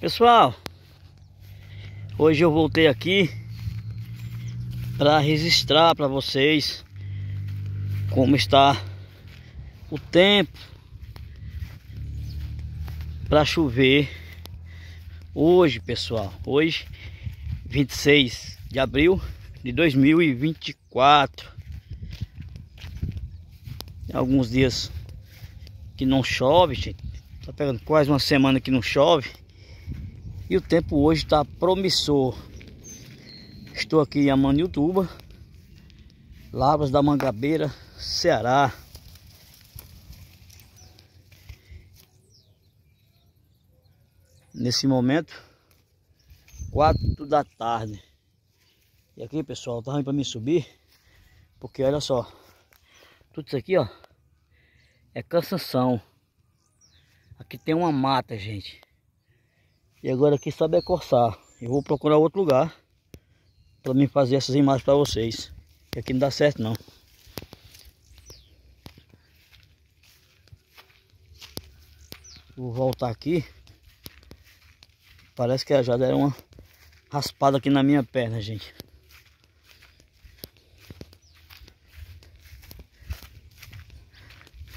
Pessoal, hoje eu voltei aqui para registrar para vocês como está o tempo para chover hoje, pessoal. Hoje, 26 de abril de 2024. Alguns dias que não chove, gente. Tá pegando quase uma semana que não chove. E o tempo hoje está promissor. Estou aqui em Amaniltuba, Lavras da Mangabeira, Ceará. Nesse momento, quatro da tarde. E aqui, pessoal, tá ruim para mim subir, porque olha só, tudo isso aqui, ó, é cansação. Aqui tem uma mata, gente. E agora aqui é coçar. Eu vou procurar outro lugar para mim fazer essas imagens para vocês. Que aqui não dá certo não. Vou voltar aqui. Parece que já deram uma raspada aqui na minha perna, gente.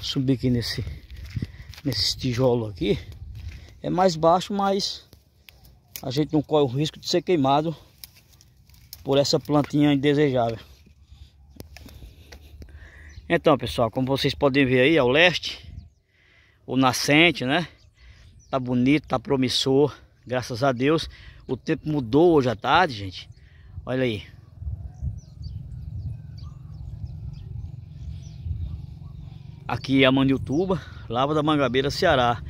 Subir aqui nesse, nesses tijolos aqui. É mais baixo, mas a gente não corre o risco de ser queimado por essa plantinha indesejável. Então, pessoal, como vocês podem ver aí ao é leste, o nascente, né? Tá bonito, tá promissor, graças a Deus. O tempo mudou hoje à tarde, gente. Olha aí. Aqui é a Manituba Lava da Mangabeira, Ceará.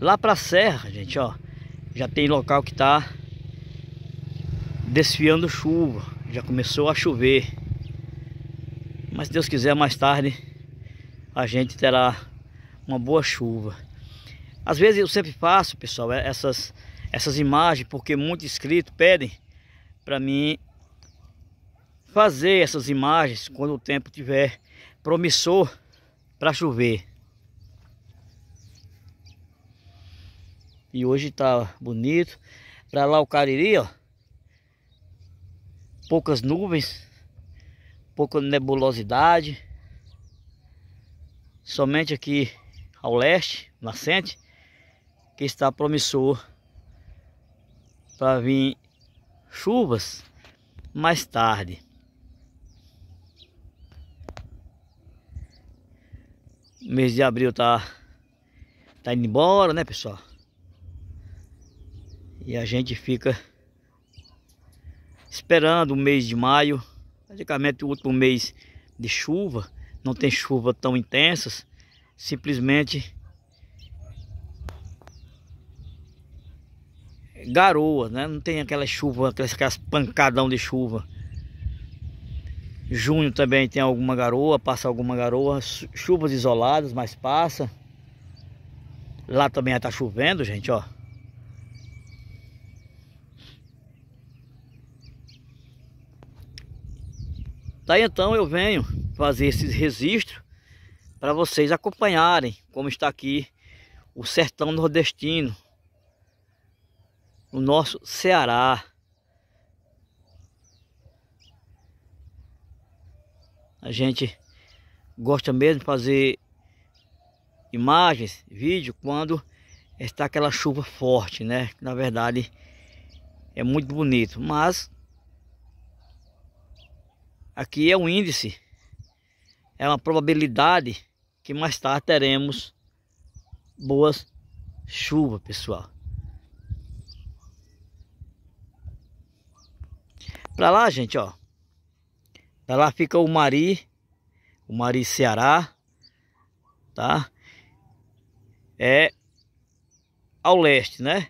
Lá pra serra, gente, ó já tem local que está desfiando chuva, já começou a chover. Mas se Deus quiser, mais tarde a gente terá uma boa chuva. Às vezes eu sempre faço, pessoal, é, essas, essas imagens, porque muitos inscritos pedem para mim fazer essas imagens quando o tempo tiver promissor para chover. E hoje tá bonito. Pra lá o Cariri, ó. Poucas nuvens. Pouca nebulosidade. Somente aqui ao leste, nascente, que está promissor para vir chuvas mais tarde. O mês de abril tá tá indo embora, né, pessoal? E a gente fica esperando o mês de maio, praticamente o último mês de chuva, não tem chuva tão intensas, simplesmente garoa, né? Não tem aquela chuva, aquelas, aquelas pancadão de chuva. Junho também tem alguma garoa, passa alguma garoa, chuvas isoladas, mas passa. Lá também está chovendo, gente, ó. Daí então eu venho fazer esse registro para vocês acompanharem como está aqui o sertão nordestino, o nosso Ceará. A gente gosta mesmo de fazer imagens, vídeo, quando está aquela chuva forte, né? Na verdade, é muito bonito, mas Aqui é um índice, é uma probabilidade que mais tarde teremos boas chuvas, pessoal. Para lá, gente, ó. Para lá fica o Mari, o Mari Ceará, tá? É ao leste, né?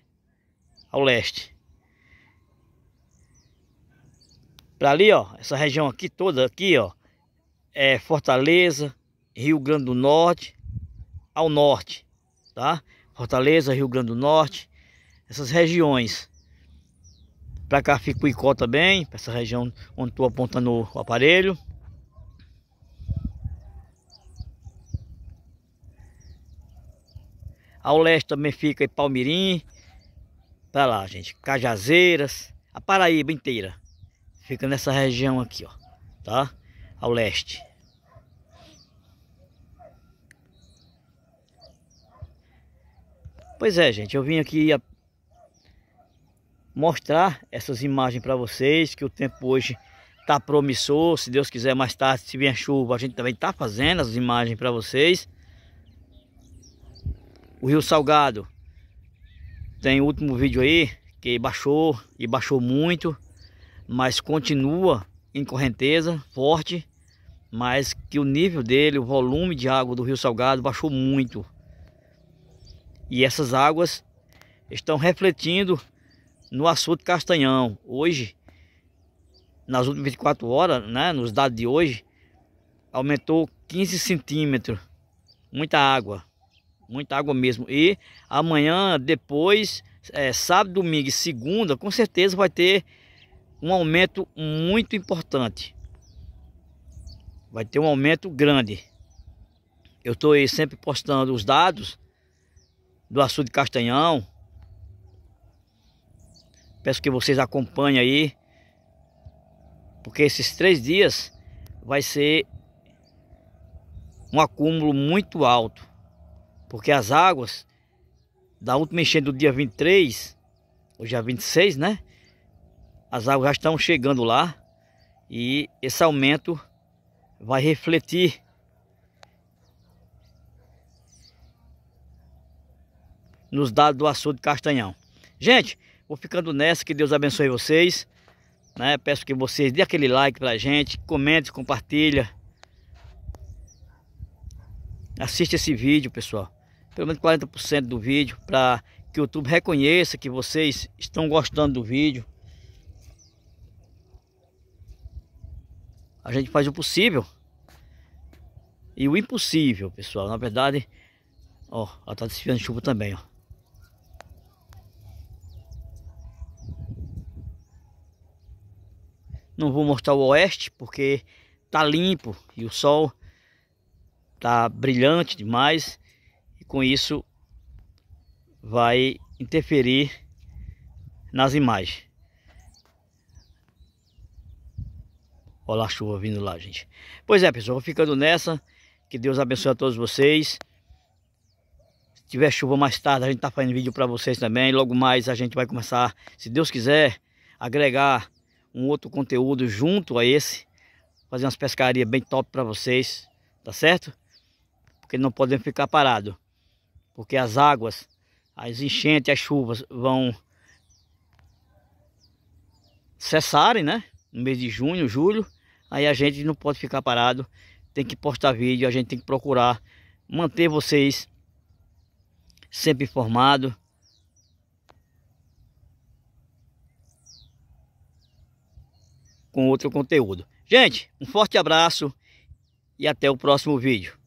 Ao leste. Para ali, ó, essa região aqui toda aqui, ó, é Fortaleza, Rio Grande do Norte, ao norte, tá? Fortaleza, Rio Grande do Norte, essas regiões. Para cá fica o Icó também, para essa região onde estou apontando o aparelho. Ao leste também fica Palmirim. Pra lá, gente. Cajazeiras. A Paraíba inteira. Fica nessa região aqui, ó, tá? Ao leste. Pois é, gente, eu vim aqui mostrar essas imagens para vocês, que o tempo hoje tá promissor, se Deus quiser mais tarde, se vier chuva, a gente também tá fazendo as imagens para vocês. O Rio Salgado tem o último vídeo aí, que baixou e baixou muito mas continua em correnteza forte, mas que o nível dele, o volume de água do Rio Salgado baixou muito. E essas águas estão refletindo no açude Castanhão. Hoje, nas últimas 24 horas, né, nos dados de hoje, aumentou 15 centímetros. Muita água, muita água mesmo. E amanhã, depois, é, sábado, domingo e segunda, com certeza vai ter um aumento muito importante. Vai ter um aumento grande. Eu estou aí sempre postando os dados do açude Castanhão. Peço que vocês acompanhem aí. Porque esses três dias vai ser um acúmulo muito alto. Porque as águas da última enchente do dia 23, hoje é 26, né? as águas já estão chegando lá e esse aumento vai refletir nos dados do açude Castanhão. Gente, vou ficando nessa, que Deus abençoe vocês. Né? Peço que vocês dê aquele like pra gente, comente, compartilha. Assiste esse vídeo, pessoal. Pelo menos 40% do vídeo, para que o YouTube reconheça que vocês estão gostando do vídeo. a gente faz o possível e o impossível, pessoal. Na verdade, ó, ela tá desfiando chuva também, ó. Não vou mostrar o oeste porque tá limpo e o sol tá brilhante demais e com isso vai interferir nas imagens. Olha a chuva vindo lá, gente. Pois é, pessoal, vou ficando nessa. Que Deus abençoe a todos vocês. Se tiver chuva mais tarde, a gente tá fazendo vídeo para vocês também. Logo mais a gente vai começar, se Deus quiser, agregar um outro conteúdo junto a esse. Fazer umas pescarias bem top para vocês, tá certo? Porque não podemos ficar parado. Porque as águas, as enchentes, as chuvas vão cessarem, né? No mês de junho, julho Aí a gente não pode ficar parado, tem que postar vídeo, a gente tem que procurar manter vocês sempre informados. com outro conteúdo. Gente, um forte abraço e até o próximo vídeo.